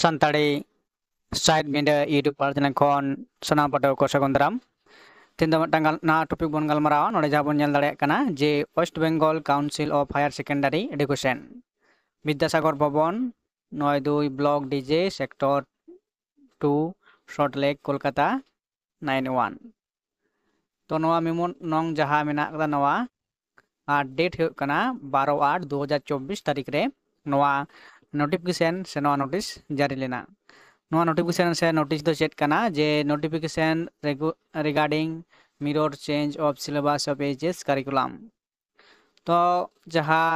Santali side media YouTube ᱯᱟᱨᱪᱟᱱᱟ ᱠᱷᱚᱱ ᱥᱟᱱᱟᱢ ᱯᱟᱴᱷᱚᱠ ᱠᱚ ᱥᱟᱹᱜᱩᱱ ᱫᱟᱨᱟᱢ ᱛᱮᱦᱮᱧ ᱫᱚ ᱢᱤᱫᱴᱟᱝ ᱱᱟᱣᱟ ᱴᱚᱯᱤᱠ ᱵᱚᱱ ᱜᱟᱞᱢᱟᱨᱟᱣᱟ ᱱᱚᱰᱮ ᱡᱟᱦᱟᱸ ᱵᱚᱱ ᱧᱮᱞ ᱫᱟᱲᱮᱭᱟᱜ ᱠᱟᱱᱟ ᱡᱮ West Bengal council of higher secondary education Bidyasagar Bhaban ᱱᱚᱭ দুই block DJ sector two Salt Lake Kolkata nine one তো নওয়া মেমো নং যাহা মেনা কাদা নওয়া আর ডেট হয়ে কানা বারো আট দু হাজার চব্বিশ তারিখ রে নওয়া नोटिफिकेशन से ना नोटिस जारी लेना नवा नोटिफिकेशन से नोटिस दो चेक जे notification regarding minor change of syllabus of H S curriculum तो जहाँ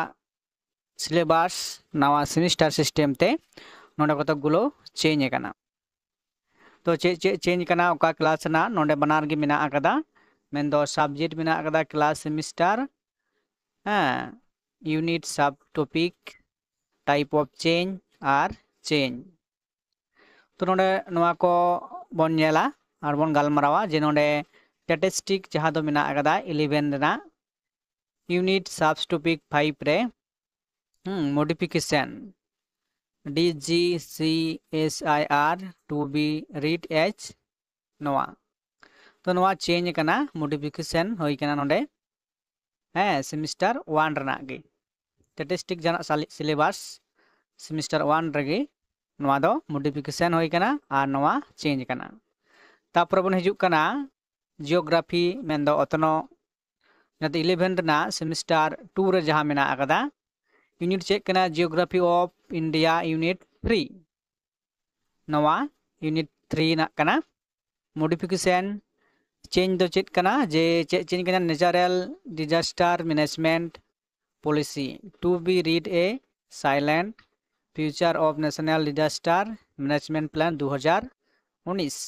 सिलेबस नवा सेमिस्टर सिसटेम ते नतगुलो तो चेंज करना तो चे चे चेंज करना क्लास ना बनार नोडे बनारगी सब्जेक्ट मेना क्लास सेमिस्टर यूनिट सब टॉपिक ᱴᱟᱭᱤᱯ ᱚᱯ ᱪᱮᱧᱡ ᱟᱨ ᱪᱮᱧᱡ ᱛᱚ ᱱᱚᱰᱮ ᱱᱚᱣᱟ ᱠᱚ ᱵᱚᱱ ᱧᱮᱞᱟ ᱟᱨ ᱵᱚᱱ ᱜᱟᱞᱢᱟᱨᱟᱣᱟ ᱡᱮ ᱱᱚᱰᱮ ᱴᱮᱴᱮᱥᱴᱤᱠ ᱡᱟᱦᱟᱸ ᱫᱚ ᱢᱮᱱᱟᱜ ᱟᱠᱟᱫᱟ 11 ᱨᱮᱱᱟᱜ यूनिट साब्स टॉपिक 5 रे modification D G C S I R to be read H नवा तो नवा चेंज करना मॉडिफिकेशन होई करना नोडे है सेमेस्टर 1 रना के स्टैटिस्टिक सिलेबस सेमिस्टर वन रगे नवा दो मोडिफिकेशन होय और नवा चेंज कना तापर बन हजू जियोग्राफी में दो अतनो जत 11 रना सेमिस्टर 2 रे जहां unit check geography of India unit three नवा यूनिट 3 ना कना मोडिफिकेशन चेंज दो चेक कना जे चेंज कना natural disaster management policy to be read a silent future of national disaster management plan 2019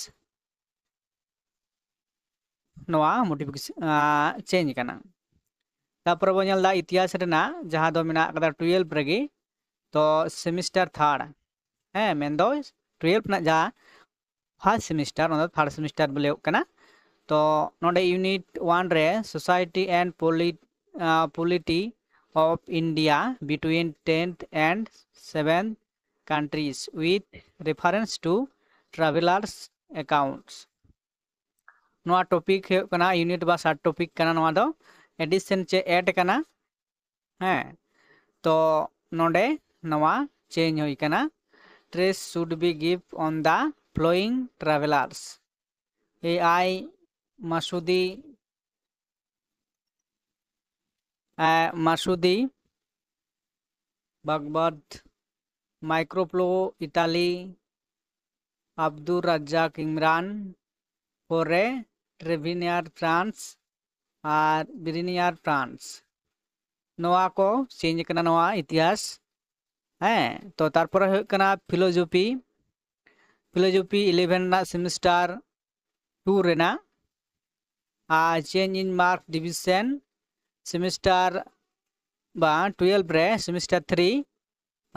नवा मोटिफिकेशन चेंज करना तापर बो इतिहास रेना जहां दो मेना कदा 12 रेगे तो सेमिस्टर थार्ड हाँ मेन दो 12 ना जा फर्स्ट सेमिस्टर ओन सेमिस्टर बोले तो नोडे unit one society and polity of India between 10th and 7th countries with reference to travelers accounts. ᱱᱚᱣᱟ ᱴᱚᱯᱤᱠ ᱦᱩᱭᱩᱜ ᱠᱟᱱᱟ ᱤᱭᱩᱱᱤᱴ ᱵᱟ ᱥᱟᱨ ᱴᱚᱯᱤᱠ ᱠᱟᱱᱟ ᱱᱚᱣᱟ ᱫᱚ ᱮᱰᱤᱥᱮᱱ ᱪᱮ ᱮᱰ ᱠᱟᱱᱟ ᱦᱮᱸ ᱛᱚ ᱱᱚᱰᱮ ᱱᱚᱣᱟ ᱪᱮᱧᱡ ᱦᱩᱭ ᱠᱟᱱᱟ stress should be give on the following travellers A I Masudi Masudi Baghdad Marco Polo Italy Abdul Razzaq Iran पर ट्रेभिनियर फ्रांस और ब्रिनियर फ्रांस नवा को चेजना नवा इतिहास है तो तरपे होना philosophy philosophy eleven semester two रेना change in mark division semester twelve रे सेमिस्टार थ्री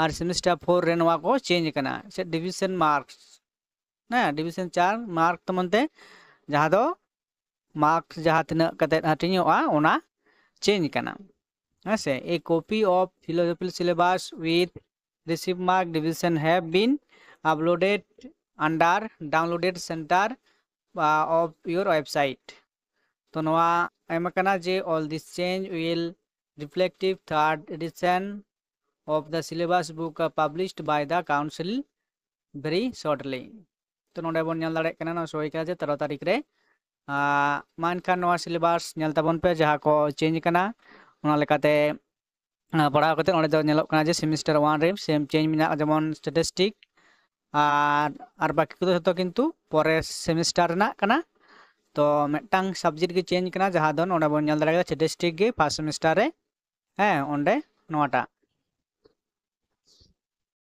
और सेमिस्टार फोर को चेंज करना से डिवीजन मार्क्स ना डिवीजन चार मार्क तो मनते जहाँ दो तो मार्क्स जहाँ तक हटिंग चेंज करना है से a copy of philosophical syllabus with revised mark division have been uploaded under downloaded centre of your website तो नवा Amakana J. All this change will reflective third edition of the syllabus book published by the council very shortly. तो नोडे bone नल दाड़े कना ना सोई का जे 13 तारीख रे ᱢᱟᱱᱠᱷᱟᱱ ᱱᱚᱣᱟ ᱥᱤᱞᱮᱵᱟᱥ ᱧᱮᱞ ᱛᱟᱵᱚᱱ ᱯᱮ ᱡᱟᱦᱟᱸ ᱠᱚ ᱪᱮᱧᱡᱽ ᱠᱟᱱᱟ ᱚᱱᱟ ᱞᱮᱠᱟᱛᱮ ᱯᱟᱲᱦᱟᱣ ᱠᱟᱛᱮ ᱚᱸᱰᱮ ᱫᱚ ᱧᱮᱞᱚᱜ ᱠᱟᱱᱟ ᱡᱮ ᱥᱮᱢᱤᱥᱴᱟᱨ 1 ᱨᱮ ᱥᱮᱢ ᱪᱮᱧᱡᱽ ᱢᱮᱱᱟᱜᱼᱟ ᱡᱮᱢᱚᱱ ᱥᱴᱮᱴᱤᱥᱴᱤᱠ ᱟᱨ ᱟᱨ ᱵᱟᱹᱠᱤ ᱠᱚᱫᱚ ᱡᱚᱛᱚ ᱠᱤᱱᱛᱩ ᱯᱚᱨᱮ ᱥᱮᱢᱤᱥᱴᱟᱨ ᱨᱮᱱᱟᱜ ᱠᱟᱱᱟ तो मेटांग सब्जेक्ट गे चेंज करना जहाँ दो नोडे बोन ᱧᱮᱞ ᱫᱟᱲᱮᱭᱟᱜᱼᱟ ᱥᱴᱮᱴᱤᱥᱴᱤᱠ ᱜᱮ ᱯᱷᱟᱥᱴ ᱥᱮᱢᱤᱥᱴᱟᱨ ᱨᱮ ᱦᱮᱸ ᱚᱸᱰᱮ ᱱᱚᱣᱟᱴᱟᱜ